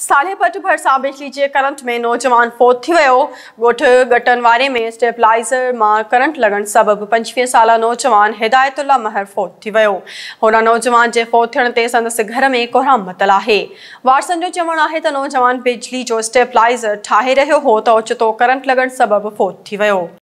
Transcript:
साले पट तो भरिसां बिजली जे करंट में नौजवान फोत थी वियो में स्टेबलाइज़र मां करंट लगन सबब पंजवीह साल नौजवान हिदायतुल्ला महर फोत थी नौजवान के फोत थियण ते संदसि घर में कोहराम मतल है वारसनि जो चवणु आहे नौजवान बिजली जो स्टेबलाइज़र ठाहे रहियो हो त ओचितो करंट लगन सबब फोत